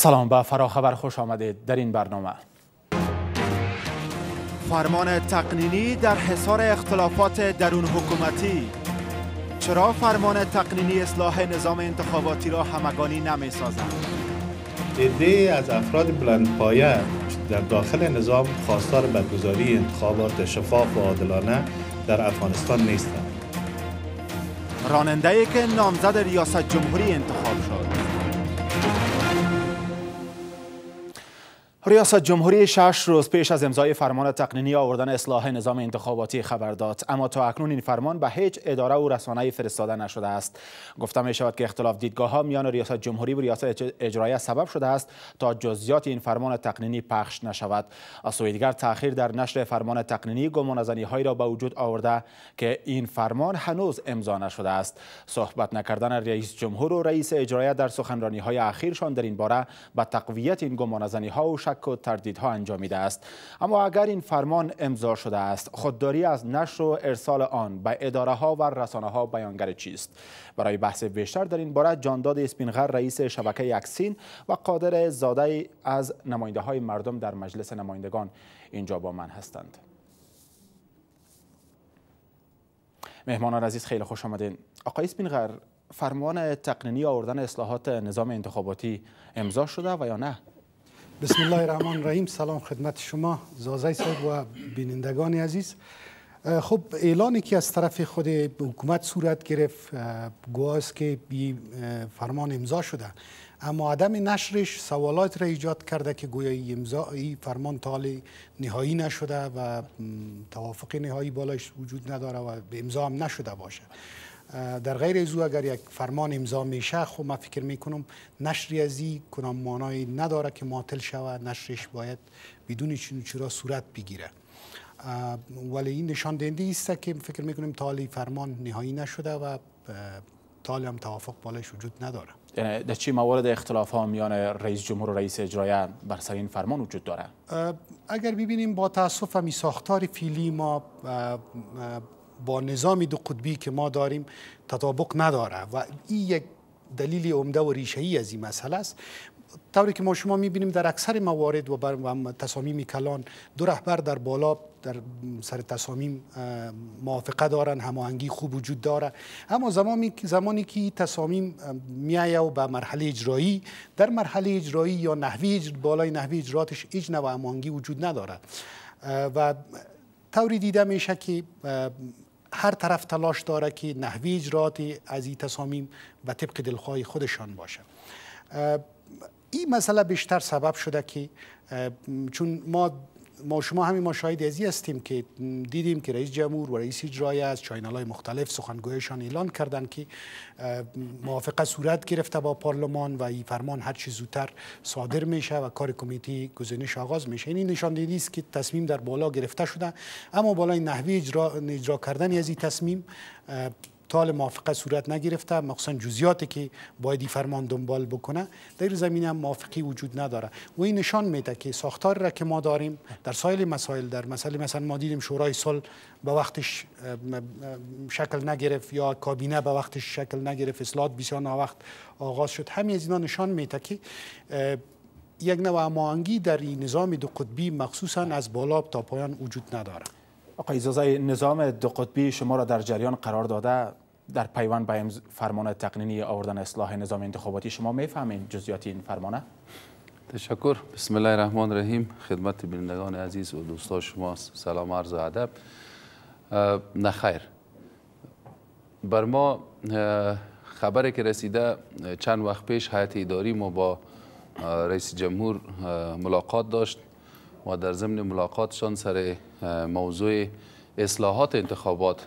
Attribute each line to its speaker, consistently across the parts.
Speaker 1: سلام به فراخبر خوش آمدید در این برنامه فرمان تقنینی در حصار اختلافات درون حکومتی چرا فرمان تقنینی اصلاح نظام انتخاباتی را همگانی نمی سازند؟ ایده از افراد بلندپایه در داخل نظام خواستار برگزاری انتخابات شفاف و عادلانه در افغانستان نیستند. راننده ای که نامزد ریاست جمهوری انتخاب شد ریاست جمهوری شش روز پیش از امضای فرمان تقنینی آوردن اصلاح نظام انتخاباتی خبر داد اما تا اکنون این فرمان به هیچ اداره و رسانه فرستاده نشده است گفته می شود که اختلاف دیدگاه ها میان ریاست جمهوری و ریاست اجرایه سبب شده است تا جزئیات این فرمان تقنینی پخش نشود از سوی دیگر تاخیر در نشر فرمان تقنینی گمانه‌زنی هایی را به وجود آورده که این فرمان هنوز امضا نشده است صحبت نکردن رئیس جمهور و رئیس اجرایه در سخنرانی های اخیرشان در این باره به تقویت این گمانه‌زنی ها و شک و تردیدها انجامیده است اما اگر این فرمان امضا شده است خودداری از نشر و ارسال آن به اداره ها و رسانه ها بیانگر چیست برای بحث بیشتر در این باره جانداد اسپینغر رئیس شبکه اکسین و قادر زاده از نماینده های مردم در مجلس نمایندگان اینجا با من هستند مهمانان عزیز خیلی خوش آمدین آقای اسپینغر فرمان تقنینی آوردن اصلاحات نظام انتخاباتی امضا شده
Speaker 2: و یا نه بسم الله الرحمن الرحیم سلام خدمت شما زازای صاحب و بینندگان عزیز خب اعلانی که از طرف خود حکومت صورت گرفت گواز که بی فرمان امضا شده اما عدم نشرش سوالات را ایجاد کرده که گویای امضای فرمان تال نهایی نشده و توافق نهایی بالاش وجود نداره و به امضا هم نشده باشه در غیر از او اگر یک فرمان امضا میشه خب من فکر میکنم نشری از ای کنم مانایی نداره که ماتل شود نشرش باید بدون چون چرا صورت بگیره ولی این نشان دهنده است که فکر میکنیم تالی فرمان نهایی نشده و تالی هم توافق بالاش وجود نداره
Speaker 1: یعنی در چی موارد اختلاف ها میان رئیس جمهور و رئیس اجرایه بر سر این فرمان وجود داره
Speaker 2: اگر ببینیم با تاسف همی ساختار فیلی ما با نظام دو قطبی که ما داریم تطابق نداره و این یک دلیل عمده و ریشه ای از این مسئله است طوری که ما شما میبینیم در اکثر موارد و بر تصامیم کلان دو رهبر در بالا در سر تصامیم موافقه دارن هماهنگی خوب وجود داره اما زمانی که زمانی که تصامیم میایه و به مرحله اجرایی در مرحله اجرایی یا نحوی بالای نحوی اجراتش هیچ نوع هماهنگی وجود نداره و طوری دیده میشه که هر طرف تلاش داره که نحوی اجرات از این تصامیم و طبق دلخواه خودشان باشه این مسئله بیشتر سبب شده که چون ما ما شما همین ما شاهد ازی هستیم که دیدیم که رئیس جمهور و رئیس اجرایی از چینل های مختلف سخنگویشان اعلان کردند که موافقه صورت گرفته با پارلمان و این فرمان هر چی زودتر صادر میشه و کار کمیتی گزینش آغاز میشه این نشان دیدی است که تصمیم در بالا گرفته شده اما بالای نحوی اجرا, اجرا کردن از این تصمیم طالب موافقه صورت نگرفته مخصوصا جزئیاتی که باید فرمان دنبال بکنه در زمینه هم موافقی وجود نداره و این نشان میده که ساختار را که ما داریم در سایل مسائل در مسئله مثلا ما دیدیم شورای سال به وقتش شکل نگرفت یا کابینه به وقتش شکل نگرفت اصلاحات بسیار وقت آغاز شد همین از اینا نشان میده که یک نوع هماهنگی در این نظام دو قطبی مخصوصا از بالا تا پایان وجود نداره آقای زازای نظام دو قطبی شما را در جریان قرار داده در پیوان
Speaker 1: به فرمان تقنینی آوردن اصلاح نظام انتخاباتی شما میفهمین جزئیات این فرمانه
Speaker 3: تشکر بسم الله الرحمن الرحیم خدمت بینندگان عزیز و دوستان شما سلام عرض و ادب نخیر بر ما خبری که رسیده چند وقت پیش حیات اداری ما با رئیس جمهور ملاقات داشت و در ضمن ملاقاتشان سر موضوع اصلاحات انتخابات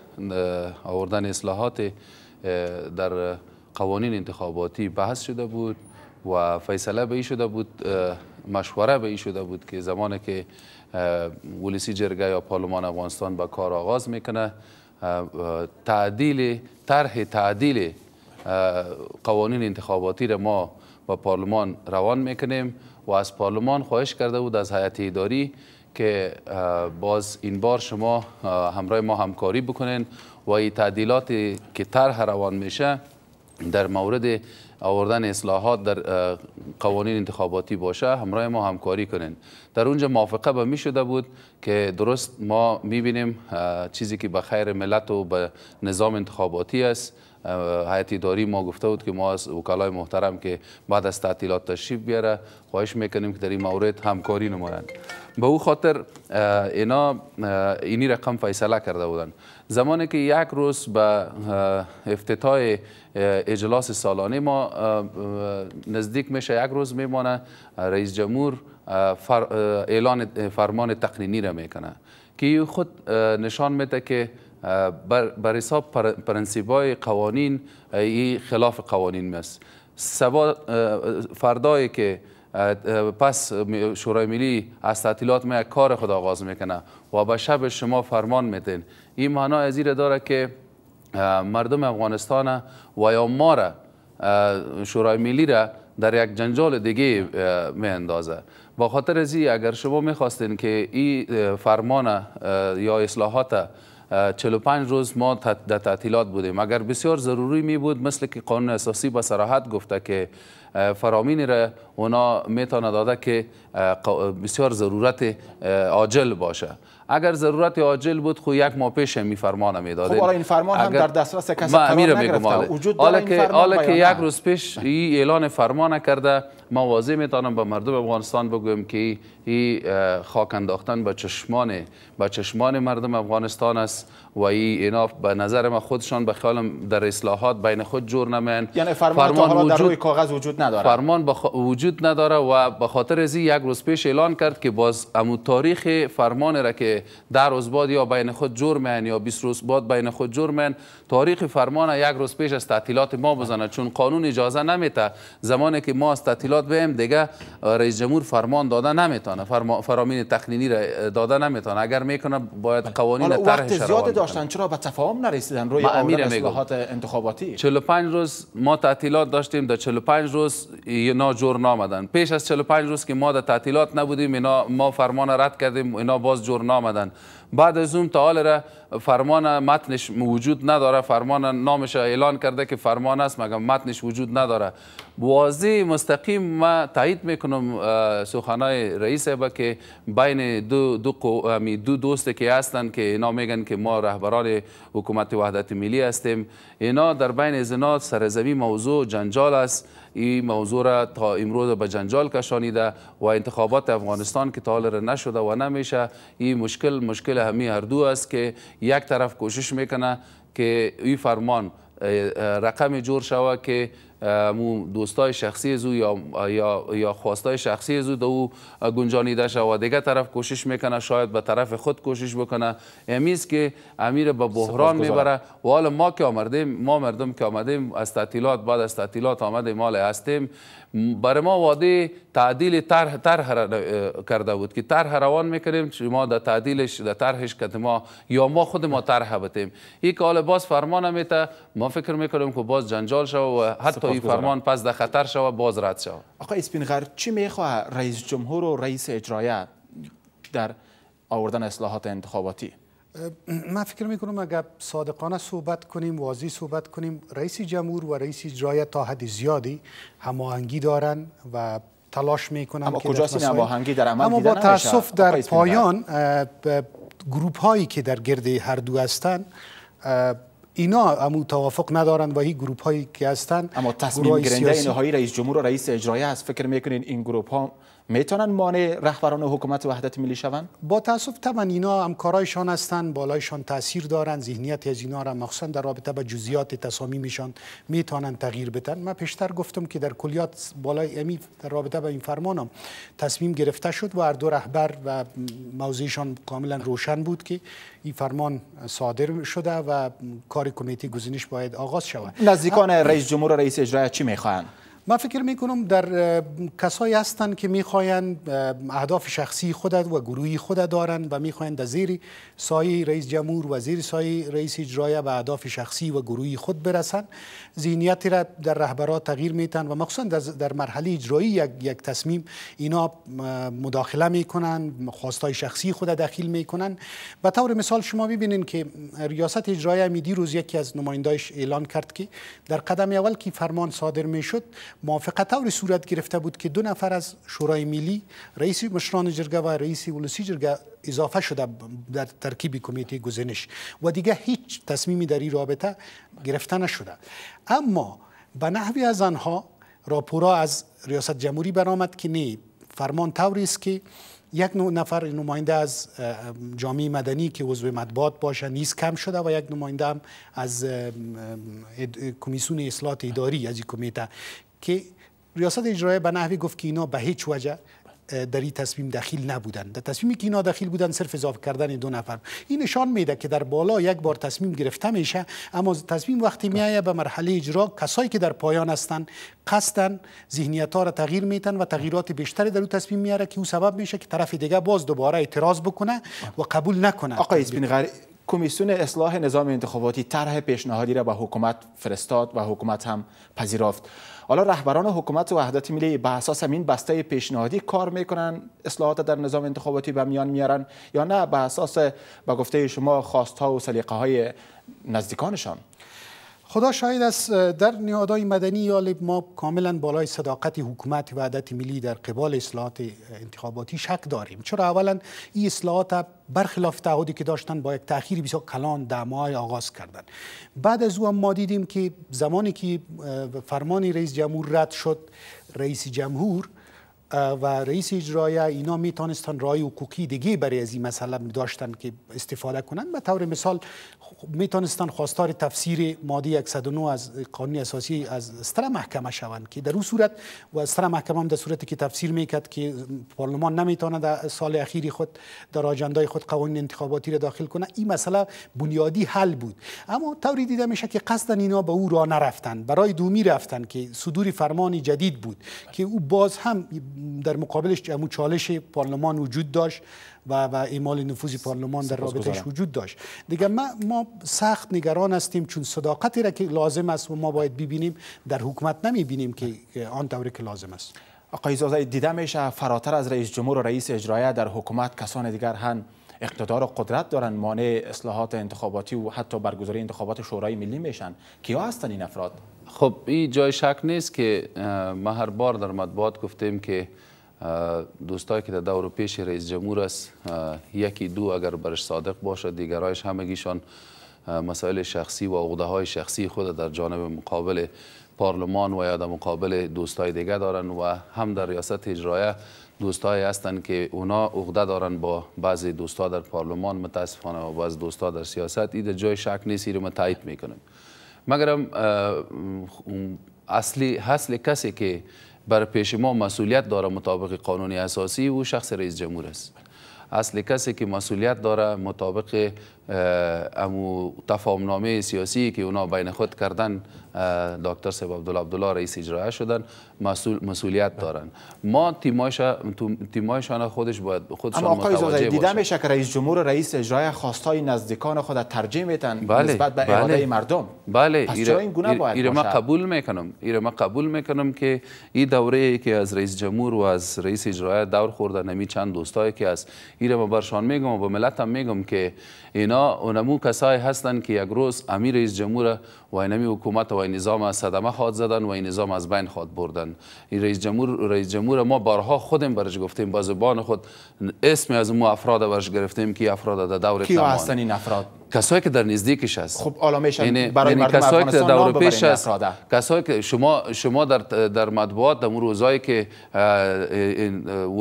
Speaker 3: آوردن اصلاحات در قوانین انتخاباتی بحث شده بود و فیصله به ای شده بود مشوره به ای شده بود که زمانی که ولیسی جرگه یا پارلمان افغانستان به کار آغاز میکنه تعدیل طرح تعدیل قوانین انتخاباتی را ما به پارلمان روان میکنیم و از پارلمان خواهش کرده بود از هیئت اداری که باز این بار شما همراه ما همکاری بکنین و این تعدیلات که طرح روان میشه در مورد آوردن اصلاحات در قوانین انتخاباتی باشه همراه ما همکاری کنین در اونجا موافقه به میشده بود که درست ما میبینیم چیزی که به خیر ملت و به نظام انتخاباتی است حیات اداری ما گفته بود که ما از وکلای محترم که بعد از تعطیلات تشریف بیاره خواهش میکنیم که در این مورد همکاری نمایند به او خاطر اینا اینی رقم فیصله کرده بودن زمانی که یک روز به افتتاح اجلاس سالانه ما نزدیک میشه یک روز میمانه رئیس جمهور اعلان فرمان تقنینی را میکنه که خود نشان میده که بر, حساب حساب پرنسیبای قوانین ای خلاف قوانین است سبا فردایی که پس شورای ملی از تعطیلات ما کار خود آغاز میکنه و به شب شما فرمان میدین این معنا از داره که مردم افغانستان و یا ما را شورای ملی را در یک جنجال دیگه می اندازه با خاطر ازی اگر شما میخواستین که این فرمان یا اصلاحات 45 روز ما در تعطیلات بودیم اگر بسیار ضروری می بود مثل که قانون اساسی با سراحت گفته که فرامین را اونا میتونه داده که بسیار ضرورت عاجل باشه اگر ضرورت عاجل بود خو یک ماه پیش هم می داده خب این
Speaker 1: فرمان هم در دسترس کسی قرار نگرفته وجود حالا که حالا که یک
Speaker 3: روز پیش این اعلان فرمان کرده ما واضح میتونم به مردم افغانستان بگویم که این خاک انداختن چشمان به چشمان مردم افغانستان است و ای اینا به نظر ما خودشان به خیال در اصلاحات بین خود جور نمین یعنی فرمان, فرمان در روی
Speaker 1: کاغذ وجود نداره
Speaker 3: فرمان بخ... وجود نداره و به خاطر ازی یک روز پیش اعلان کرد که باز امو تاریخ فرمان را که در روز بعد یا بین خود جور من یا 20 روز بعد بین خود جور من تاریخ فرمان یک روز پیش از تعطیلات ما بزنه چون قانون اجازه نمیده زمانی که ما از تعطیلات بیم دیگه رئیس جمهور فرمان داده نمیتونه فرامین تقنینی را داده نمیتونه اگر میکنه باید بله. قوانین طرح داشتن
Speaker 1: چرا به تفاهم نرسیدن روی امیر اصلاحات انتخاباتی
Speaker 3: 45 روز ما تعطیلات داشتیم در 45 روز اینا جور نامدن پیش از 45 روز که ما در تعطیلات نبودیم اینا ما فرمان رد کردیم اینا باز جور نامدن بعد از اون تا را فرمان متنش وجود نداره فرمان نامش اعلان کرده که فرمان است مگر متنش وجود نداره واضح مستقیم ما تایید میکنم سخنای رئیس با که بین دو, دو, دوست که هستند که اینا میگن که ما رهبران حکومت وحدت ملی هستیم اینا در بین زنا سرزمی موضوع جنجال است این موضوع را تا امروز به جنجال کشانیده و انتخابات افغانستان که تا حال نشده و نمیشه این مشکل مشکل همین هر دو است که یک طرف کوشش میکنه که این فرمان رقم جور شوه که دوستای شخصی زو یا یا یا خواستای شخصی زو دو گنجانیده شو دیگه طرف کوشش میکنه شاید به طرف خود کوشش بکنه امیز که امیر به بحران میبره و حالا ما که آمدیم ما مردم که آمدیم از تعطیلات بعد از تعطیلات آمدیم مال هستیم بر ما واده تعدیل طرح طرح کرده بود که طرح روان میکنیم ما در تعدیلش در طرحش که ما یا ما خود ما طرح بتیم یک که باز فرمان میته ما فکر میکنیم که باز جنجال شو و حتی این فرمان پس در خطر شوه باز رد شد
Speaker 1: آقا اسپینغر چی میخواه رئیس جمهور و رئیس اجرایه در آوردن اصلاحات انتخاباتی
Speaker 2: من فکر می کنم اگر صادقانه صحبت کنیم واضی صحبت کنیم رئیس جمهور و رئیس اجرایه تا حد زیادی هماهنگی دارن و تلاش میکنن اما کجاست این هماهنگی در عمل اما با تاسف در پایان گروپ هایی که در گرد هر دو هستند اینا امو توافق ندارن و هی گروپ هایی که هستن اما تصمیم گیرنده اینهایی
Speaker 1: رئیس جمهور و رئیس اجرایه است فکر میکنین این گروپ ها میتونن مانع رهبران حکومت وحدت ملی شوند
Speaker 2: با تاسف طبعا اینا همکارایشان هستند بالایشان تاثیر دارند ذهنیت از اینا را مخصوصا در رابطه با جزئیات تصامیمشان میتونن تغییر بدن من پیشتر گفتم که در کلیات بالای امی در رابطه با این فرمانم تصمیم گرفته شد و هر دو رهبر و موضعشان کاملا روشن بود که این فرمان صادر شده و کار کمیته گزینش باید آغاز شود نزدیکان رئیس
Speaker 1: جمهور و رئیس اجرایی چی میخواهند
Speaker 2: ما فکر می در کسایی هستند که میخواین اهداف شخصی خود و گروهی خود دارن و میخواین در زیر سایه رئیس جمهور و زیر سایه رئیس اجرایه به اهداف شخصی و گروهی خود برسن زینیتی را در رهبرات تغییر میتن و مخصوصا در مرحله اجرایی یک, یک تصمیم اینا مداخله میکنن خواستای شخصی خود دخیل میکنن به طور مثال شما ببینین که ریاست اجرایه می روز یکی از نمایندایش اعلان کرد که در قدم اول که فرمان صادر میشد موافقه طوری صورت گرفته بود که دو نفر از شورای ملی رئیس مشران جرگه و رئیس ولسی جرگه اضافه شده در ترکیب کمیته گزینش و دیگه هیچ تصمیمی در این رابطه گرفته نشده اما به نحوی از آنها راپورا از ریاست جمهوری برآمد که نه فرمان طوری است که یک نفر نماینده از جامعه مدنی که عضو مطبوعات باشه نیز کم شده و یک نماینده از کمیسیون اصلاحات اداری از کمیته که ریاست اجرایه به نحوی گفت که اینا به هیچ وجه در این تصمیم دخیل نبودند در تصمیمی که اینا دخیل بودن صرف اضافه کردن دو نفر این نشان میده که در بالا یک بار تصمیم گرفته میشه اما تصمیم وقتی میایه به مرحله اجرا کسایی که در پایان هستند قصدن ذهنیت ها را تغییر میتن و تغییرات بیشتری در او تصمیم میاره که اون سبب میشه که طرف دیگه باز دوباره اعتراض بکنه و قبول نکنه آقای
Speaker 1: کمیسیون اصلاح نظام انتخاباتی طرح پیشنهادی را به حکومت فرستاد و حکومت هم پذیرفت حالا رهبران حکومت و وحدت ملی به اساس همین بسته پیشنهادی کار میکنن اصلاحات در نظام انتخاباتی به میان میارن یا نه به اساس به
Speaker 2: گفته شما خواست ها و سلیقه های نزدیکانشان خدا شاید است در نهادهای مدنی یا ما کاملا بالای صداقت حکومت و عدت ملی در قبال اصلاحات انتخاباتی شک داریم چرا اولا این اصلاحات برخلاف تعهدی که داشتن با یک تاخیر بسیار کلان در ماه آغاز کردند بعد از او هم ما دیدیم که زمانی که فرمان رئیس جمهور رد شد رئیس جمهور و رئیس اجرایه اینا میتونستن رای حقوقی دیگه برای از این مسئله داشتن که استفاده کنند به طور مثال میتونستن خواستار تفسیر ماده 109 از قانون اساسی از سر محکمه شوند که در اون صورت و سر محکمه هم در صورتی که تفسیر میکرد که پارلمان نمیتونه در سال اخیری خود در آجندای خود قوانین انتخاباتی را داخل کنه این مسئله بنیادی حل بود اما توری دیده میشه که قصدا اینا به او را نرفتن برای دومی رفتن که صدور فرمان جدید بود که او باز هم در مقابلش امو چالش پارلمان وجود داشت و و اعمال نفوذ پارلمان در رابطش وجود داشت دیگه ما ما سخت نگران هستیم چون صداقتی را که لازم است و ما باید ببینیم در حکومت نمیبینیم که آن طوری که لازم است آقای زازای دیده میشه
Speaker 1: فراتر از رئیس جمهور و رئیس اجرایه در حکومت کسان دیگر هم اقتدار و قدرت دارن مانع اصلاحات انتخاباتی و حتی برگزاری انتخابات شورای ملی میشن کیا هستن این افراد
Speaker 3: خب این جای شک نیست که ما هر بار در مطبوعات گفتیم که دوستایی که در دور پیش رئیس جمهور است یکی دو اگر برش صادق باشد دیگرایش همگیشان مسائل شخصی و عقده های شخصی خود در جانب مقابل پارلمان و یا در مقابل دوستای دیگه دارن و هم در ریاست اجرایه دوستای هستند که اونا عقده دارن با بعضی دوستا در پارلمان متاسفانه و بعض دوستا در سیاست این جای شک نیست رو ما تایید میکنیم مگرم اصلی کسی که بر پیش ما مسئولیت داره مطابق قانون اساسی او شخص رئیس جمهور است اصلی کسی که مسئولیت داره مطابق امو تفاهم سیاسی که اونا بین خود کردن دکتر سیب عبدالله عبدالله رئیس اجرایه شدن مسئول مسئولیت دارن ما تیمایش تیمایشان خودش باید خودشان اما آقای زاده دیده
Speaker 1: میشه رئیس جمهور رئیس اجرایه خواستای نزدیکان خود ترجیح میتن بله. نسبت به بله. اراده مردم
Speaker 3: بله پس ایره، این گونه باید ایره ما قبول میکنم ایره ما قبول میکنم که این دوره ای که از رئیس جمهور و از رئیس اجرایه دور خورده نمی چند دوستایی که از ایره ما برشان میگم و به ملت هم میگم که اینا اونمو کسایی هستن که یک روز امیر رئیس جمهور و اینمی حکومت و این نظام از صدمه خواهد زدن و این نظام از بین خواهد بردن این رئیس جمهور رئیس جمهور ما بارها خودم برش گفتیم با زبان خود اسم از مو افراد برش گرفتیم که افراد در دور کی این کسایی که در نزدیکش است
Speaker 1: خب آلامش یعنی- برای مردم یعنی کسایی که در پیش هست
Speaker 3: کسایی که شما شما در در مطبوعات در روزایی که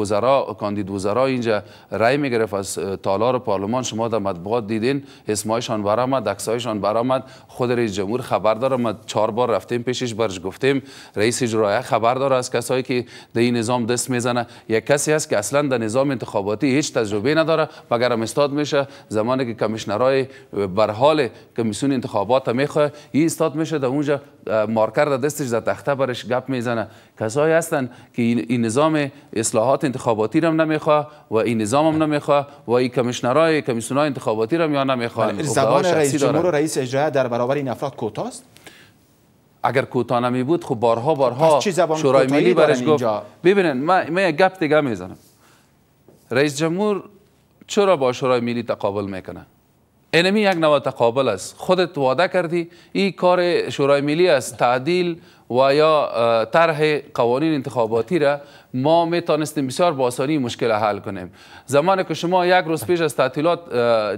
Speaker 3: وزرا کاندید وزرا اینجا رای میگرفت از تالار پارلمان شما در مطبوعات دیدین اسمایشان برآمد عکسایشان برآمد خود رئیس جمهور خبر داره ما چهار بار رفتیم پیشش برش گفتیم رئیس اجرایه خبر داره از کسایی که در این نظام دست میزنه یک کسی است که اصلا در نظام انتخاباتی هیچ تجربه نداره مگر استاد میشه زمانی که کمیشنرای بر حال کمیسیون انتخابات میخواد یه استاد میشه در اونجا مارکر در دستش در تخته برش گپ میزنه کسایی هستن که این نظام اصلاحات انتخاباتی را نمیخواه و این نظام هم نمیخواه و این کمیشنرای کمیسیون انتخاباتی را یا نمیخواه بله، خب، زبان رئیس جمهور و رئیس
Speaker 1: اجرایه در برابر این افراد کوتاست
Speaker 3: اگر کوتا نمی بود خب بارها بارها شورای ملی برش گفت ببینن من گپ دیگه میزنم رئیس جمهور چرا با شورای ملی تقابل میکنه اینمی یک نوع تقابل است خودت وعده کردی این کار شورای ملی است تعدیل و یا طرح قوانین انتخاباتی را ما می توانستیم بسیار با مشکل حل کنیم زمان که شما یک روز پیش از تعطیلات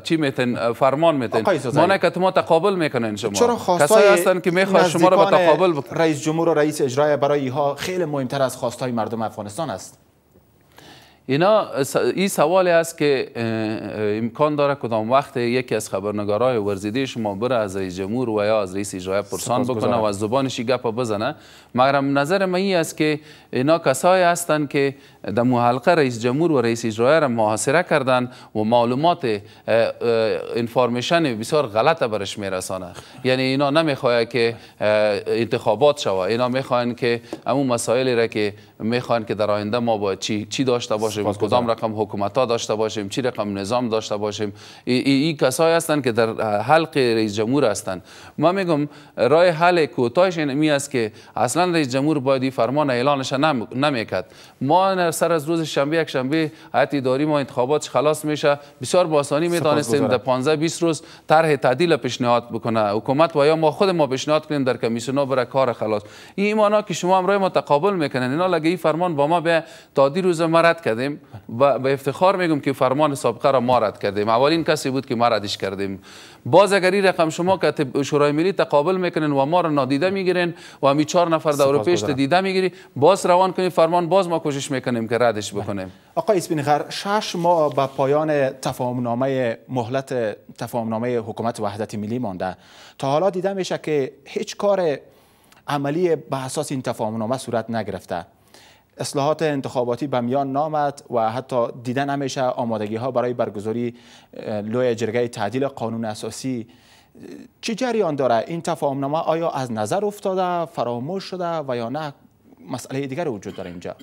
Speaker 3: چی میتن فرمان میتن ما نه که ما تقابل میکنن شما چرا کسایی هستن که میخوا شما را به تقابل
Speaker 1: رئیس جمهور و رئیس اجرایی برای ها خیلی مهمتر از خواستای مردم افغانستان است
Speaker 3: اینا این سوالی است که امکان داره کدام وقت یکی از خبرنگارای ورزیدی شما بره از رئیس جمهور و یا از رئیس اجرایی پرسان بکنه و از زبانش گپ بزنه مگر نظر من این است که اینا کسایی هستند که در محلقه رئیس جمهور و رئیس اجرایی را محاصره کردن و معلومات انفارمیشن بسیار غلط برش میرسانه یعنی اینا نمیخواه که انتخابات شوه اینا میخوان که همون مسائلی را که میخوان که در آینده ما با چی چی داشته باشه باشیم کدام رقم حکومت ها داشته باشیم چی رقم نظام داشته باشیم این ای, ای کسایی هستند که در حلق رئیس جمهور هستند ما میگم راه حل کوتاهش این است که اصلا رئیس جمهور باید فرمان اعلانش نمیکرد ما سر از روز شنبه یک شنبه حیات اداری ما انتخابات خلاص میشه بسیار با آسانی میتونستیم در 15 20 روز طرح تعدیل پیشنهاد بکنه حکومت و یا ما خود ما پیشنهاد کنیم در کمیسیون بر کار خلاص این ایمانا که شما هم رای متقابل میکنن اینا لگه این فرمان با ما به تا دیروز مرد کرده کردیم و به افتخار میگم که فرمان سابقه را ما رد کردیم اولین کسی بود که ما ردش کردیم باز اگر این رقم شما که شورای ملی تقابل میکنن و ما را نادیده میگیرن و می چهار نفر دور پیش دیده میگیری باز روان کنیم فرمان باز ما کوشش میکنیم که ردش بله. بکنیم
Speaker 1: اسبین غر شش ماه با پایان تفاهم نامه مهلت نامه حکومت وحدت ملی مانده تا حالا دیده میشه که هیچ کار عملی به اساس این نامه صورت نگرفته اصلاحات انتخاباتی به میان نامد و حتی دیدن همیشه آمادگی ها برای برگزاری لوی جرگه تعدیل قانون اساسی چه جریان داره این تفاهم نما آیا از نظر افتاده فراموش شده و یا نه مسئله دیگر وجود داره اینجا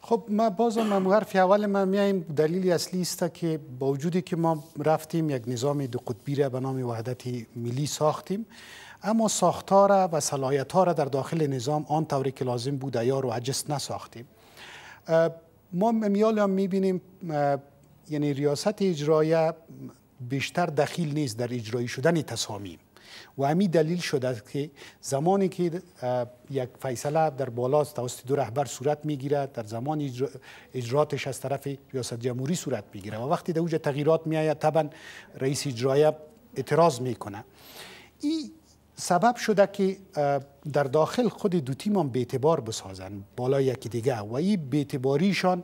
Speaker 2: خب ما بازم هم حرف اول ما میایم دلیل اصلی است که با وجودی که ما رفتیم یک نظام دو قطبی را به نام وحدت ملی ساختیم اما ساختار و صلاحیت را در داخل نظام آن طوری که لازم بود یا رو عجز نساختیم ما میال هم میبینیم یعنی ریاست اجرایه بیشتر دخیل نیست در اجرایی شدن تصامیم و همی دلیل شده که زمانی که یک فیصله در بالا توسط دو رهبر صورت میگیرد در زمان اجراتش از طرف ریاست جمهوری صورت میگیره و وقتی در اوج تغییرات میآید طبعا رئیس اجرایه اعتراض میکنه سبب شده که در داخل خود دو هم بیتبار بسازن بالا یکی دیگه و این بیتباریشان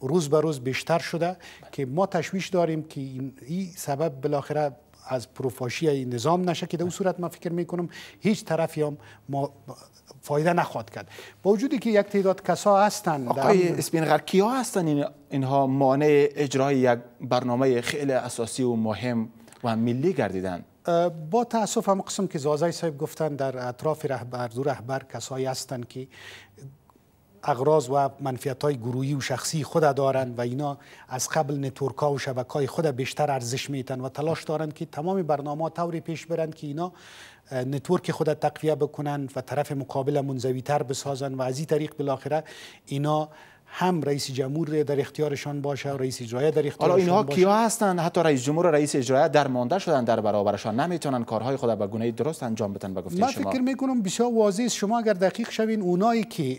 Speaker 2: روز به روز بیشتر شده که ما تشویش داریم که این ای سبب بالاخره از پروفاشی نظام نشه که در اون صورت ما فکر میکنم هیچ طرفی هم ما فایده نخواد کرد با وجودی که یک تعداد کسا هستند آقای در... اسپینغر
Speaker 1: کیا هستن این... اینها مانع اجرای یک برنامه خیلی اساسی و مهم و ملی گردیدند
Speaker 2: با تاسف هم قسم که زازای صاحب گفتن در اطراف رهبر دو رهبر کسایی هستند که اغراض و منفیت های گروهی و شخصی خود دارند و اینا از قبل نتورک و شبکه های خود بیشتر ارزش میتن و تلاش دارند که تمام برنامه طوری پیش برند که اینا نتورک خود تقویه بکنند و طرف مقابل منزوی تر بسازند و از این طریق بالاخره اینا هم رئیس جمهور در اختیارشان باشه رئیس اجرایه در اختیارشان حالا اینها کیا
Speaker 1: هستند حتی رئیس جمهور و رئیس اجرایه در مانده شدن در برابرشان نمیتونن کارهای خود به گونه درست انجام بدن به گفته شما من فکر
Speaker 2: میکنم بسیار واضح شما اگر دقیق شوین اونایی که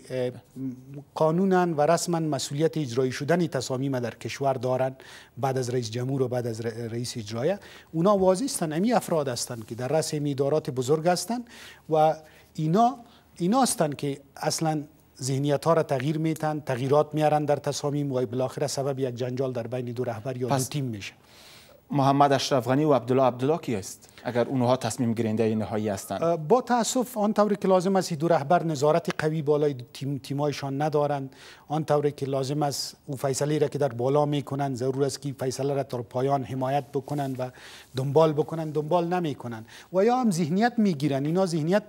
Speaker 2: قانونا و رسما مسئولیت اجرایی شدن تصامیم در کشور دارن بعد از رئیس جمهور و بعد از رئیس اجرایه اونا واضح هستند امی افراد هستند که در رأس ادارات بزرگ هستند و اینا اینا هستند که اصلا ذهنیت ها را تغییر میتن تغییرات میارن در تصامیم و بالاخره سبب یک جنجال در بین دو رهبر یا دو تیم
Speaker 1: میشه محمد اشرف غنی و عبدالله عبدالله است اگر اونها تصمیم گیرنده نهایی هستند
Speaker 2: با تاسف آن طوری که لازم است دو رهبر نظارت قوی بالای تیم تیمایشان ندارند آن طوری که لازم است او فیصله را که در بالا میکنند ضرور است که فیصله را تا پایان حمایت بکنند و دنبال بکنند دنبال نمیکنند و یا هم ذهنیت میگیرند اینا ذهنیت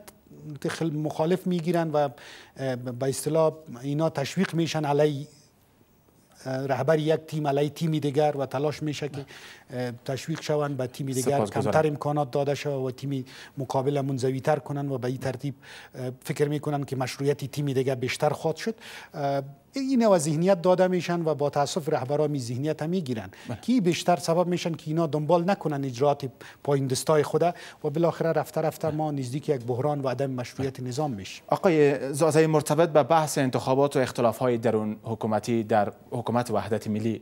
Speaker 2: مخالف میگیرن و به اصطلاح اینا تشویق میشن علی رهبر یک تیم علی تیم دیگر و تلاش میشه که تشویق شوند به تیم دیگر کمتر امکانات داده شود و تیم مقابل منزوی تر کنن و به این ترتیب فکر میکنن که مشروعیت تیم دیگر بیشتر خواد شد این و ذهنیت داده میشن و با تاسف رهبرا می ذهنیت میگیرن که بله. بیشتر سبب میشن که اینا دنبال نکنن اجرات پایین دستای خوده و بالاخره رفته رفته ما نزدیک یک بحران و عدم مشروعیت بله. نظام میشیم
Speaker 1: آقای زازای مرتبط به بحث انتخابات و اختلاف های درون حکومتی در حکومت وحدت ملی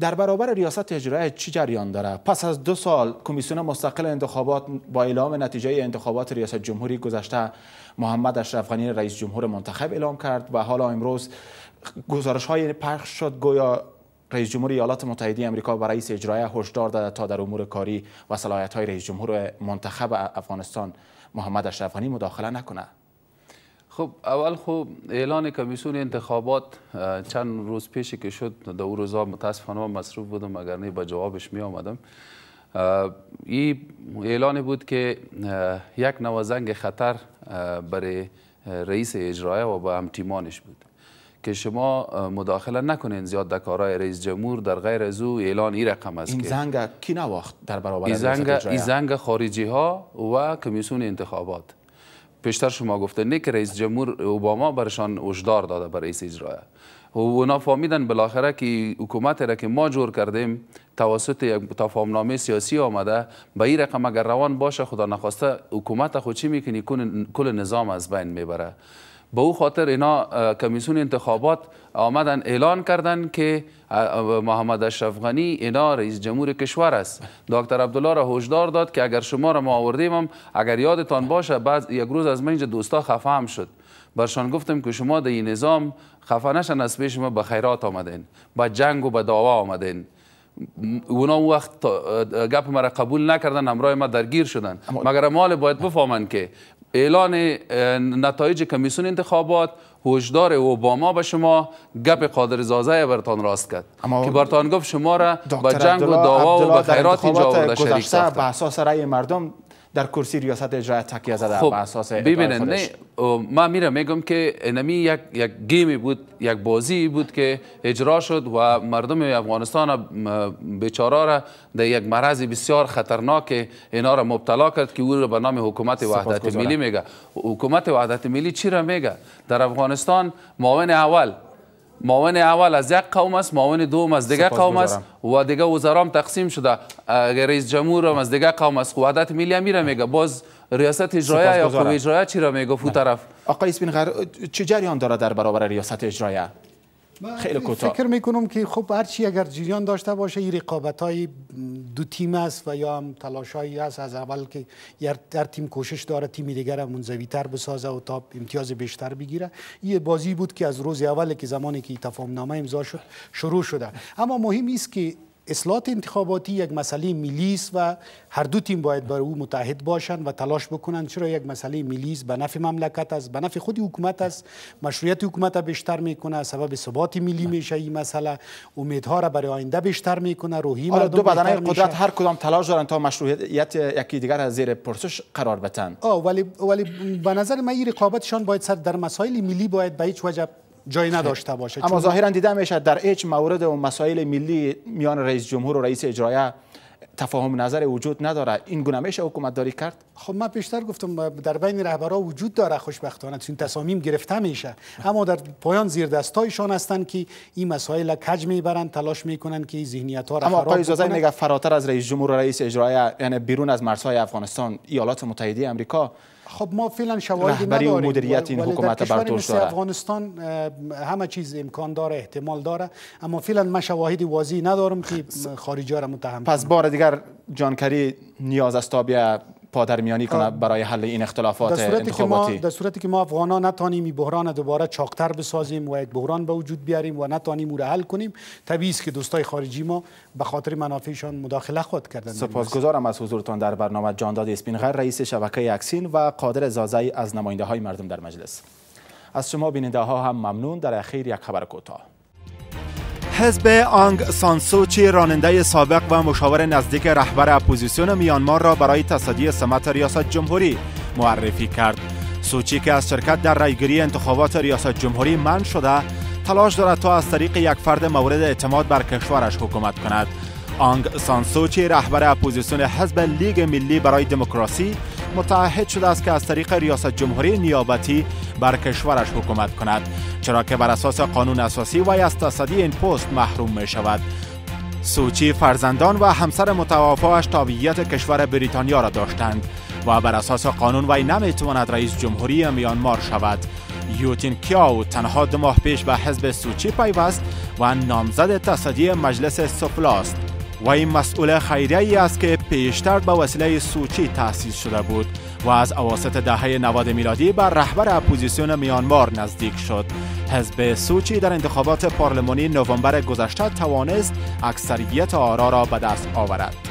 Speaker 1: در برابر ریاست اجرایی چی جریان داره پس از دو سال کمیسیون مستقل انتخابات با اعلام نتیجه انتخابات ریاست جمهوری گذشته محمد اشرف غنی رئیس جمهور منتخب اعلام کرد و حالا امروز گزارش های پخش شد گویا رئیس جمهور ایالات متحده آمریکا و رئیس اجرایی هشدار داده تا در امور کاری و های رئیس جمهور منتخب افغانستان محمد اشرف غنی مداخله نکند
Speaker 3: خب اول خب اعلان کمیسیون انتخابات چند روز پیشی که شد در او روزا متاسفانه مصروف بودم اگر نه با جوابش می آمدم این اعلان بود که یک نوازنگ خطر برای رئیس اجرایه و به همتیمانش بود که شما مداخله نکنین زیاد در رئیس جمهور در غیر از او اعلان این رقم است این زنگ
Speaker 1: کی نواخت در برابر این
Speaker 3: زنگ, خارجی ها و کمیسیون انتخابات پیشتر شما گفته که رئیس جمهور اوباما برشان هشدار داده برای رئیس اجرایه و اونا فهمیدن بالاخره که حکومت را که ما جور کردیم توسط یک تفاهمنامه سیاسی آمده به این رقم اگر روان باشه خدا نخواسته حکومت خود چی میکنی کل نظام از بین میبره به او خاطر اینا کمیسیون انتخابات آمدن اعلان کردن که محمد اشرف غنی اینا رئیس جمهور کشور است دکتر عبدالله را هشدار داد که اگر شما را ما آوردیم هم اگر یادتان باشه بعد یک روز از من اینجا دوستا خفه هم شد برشان گفتم که شما در این نظام خفه نشن از پیش ما به خیرات آمدین به جنگ و به دعوا آمدین اونا اون وقت گپ مرا قبول نکردن همراه ما درگیر شدن مگر مال باید بفهمن که اعلان نتایج کمیسیون انتخابات هشدار اوباما به شما گپ قادر زازه برتان راست کرد اما که برتان گفت شما را به جنگ و دعوا و به خیرات اینجا آورده شریک
Speaker 1: ساخته مردم در کرسی ریاست اجرایی تکیه زده خب بر
Speaker 3: ما میرم میگم که انمی یک یک گیمی بود یک بازی بود که اجرا شد و مردم افغانستان بیچاره را در یک مرض بسیار خطرناک اینا را مبتلا کرد که او را به نام حکومت وحدت ملی میگه حکومت وحدت ملی چی را میگه در افغانستان معاون اول معاون اول از یک قوم است معاون دوم از دیگر قوم است و دیگه وزرام تقسیم شده رئیس جمهور از دیگر قوم است قوادت ملی امیر میگه باز ریاست اجرایه یا قوه اجرایه چی را میگه فو طرف
Speaker 1: آقای اسپینغر چه جریان داره در برابر ریاست اجرایه خیلی کوتاه فکر
Speaker 2: میکنم که خب هرچی اگر جریان داشته باشه این رقابت های دو تیم است و یا هم تلاش هایی هست از اول که هر تیم کوشش داره تیم دیگر منزوی تر بسازه و تا امتیاز بیشتر بگیره این بازی بود که از روز اول که زمانی که تفاهم نامه امضا شد شروع شده اما مهم است که اصلاحات انتخاباتی یک مسئله ملی است و هر دو تیم باید برای او متحد باشند و تلاش بکنند چرا یک مسئله ملی است به نفع مملکت است به نفع خود حکومت است مشروعیت حکومت را بیشتر میکنه سبب ثبات ملی میشه این مسئله امیدها را برای آینده بیشتر میکنه روحی آره، مردم دو بدن قدرت
Speaker 1: هر کدام تلاش دارند تا مشروعیت یکی دیگر از زیر پرسش قرار بدن
Speaker 2: ولی ولی به نظر من این رقابتشان باید سر در مسائل ملی باید به هیچ وجه نداشته باشه اما ظاهرا دیده میشد در
Speaker 1: هیچ مورد و مسائل ملی میان رئیس جمهور و رئیس اجرایه تفاهم نظر وجود
Speaker 2: نداره این گونه میشه حکومت داری کرد خب من بیشتر گفتم در بین رهبرا وجود داره خوشبختانه این تصامیم گرفته میشه اما در پایان زیر دستایشان هستند که این مسائل کج میبرن تلاش میکنن که ذهنیت ها را اما آقای زازای میگه
Speaker 1: فراتر از رئیس جمهور و رئیس اجرایی یعنی بیرون از مرزهای افغانستان ایالات متحده آمریکا
Speaker 2: خب ما فعلا شواهدی نداریم و مدیریت این حکومت بر دوش افغانستان همه چیز امکان داره احتمال داره اما فعلا ما شواهد واضحی ندارم که خارجی را متهم پس
Speaker 1: بار دیگر جانکری نیاز است تا پادرمیانی کنه برای حل این اختلافات در ما در
Speaker 2: صورتی که ما افغانا نتانیم این بحران دوباره چاکتر بسازیم و یک بحران به وجود بیاریم و نتانیم اون را حل کنیم طبیعی است که دوستای خارجی ما به خاطر منافعشان مداخله خود کردن سپاسگزارم
Speaker 1: از حضورتان در برنامه جانداد اسپینغر رئیس شبکه اکسین و قادر زازی از نماینده های مردم در مجلس از شما بیننده ها هم ممنون در اخیر یک خبر کوتاه حزب آنگ سانسوچی راننده سابق و مشاور نزدیک رهبر اپوزیسیون میانمار را برای تصدی سمت ریاست جمهوری معرفی کرد سوچی که از شرکت در رایگیری انتخابات ریاست جمهوری من شده تلاش دارد تا از طریق یک فرد مورد اعتماد بر کشورش حکومت کند آنگ سانسوچی رهبر اپوزیسیون حزب لیگ ملی برای دموکراسی متعهد شده است که از طریق ریاست جمهوری نیابتی بر کشورش حکومت کند چرا که بر اساس قانون اساسی و از تصدی این پست محروم می شود سوچی فرزندان و همسر متوفاش تابعیت کشور بریتانیا را داشتند و بر اساس قانون وی نمیتواند رئیس جمهوری میانمار شود یوتین کیاو تنها دو ماه پیش به حزب سوچی پیوست و نامزد تصدی مجلس سفلاست این مسئول خیریه ای است که پیشتر به وسیله سوچی تأسیس شده بود و از اواسط دهه 90 میلادی بر رهبر اپوزیسیون میانمار نزدیک شد حزب سوچی در انتخابات پارلمانی نوامبر گذشته توانست اکثریت آرا را به دست آورد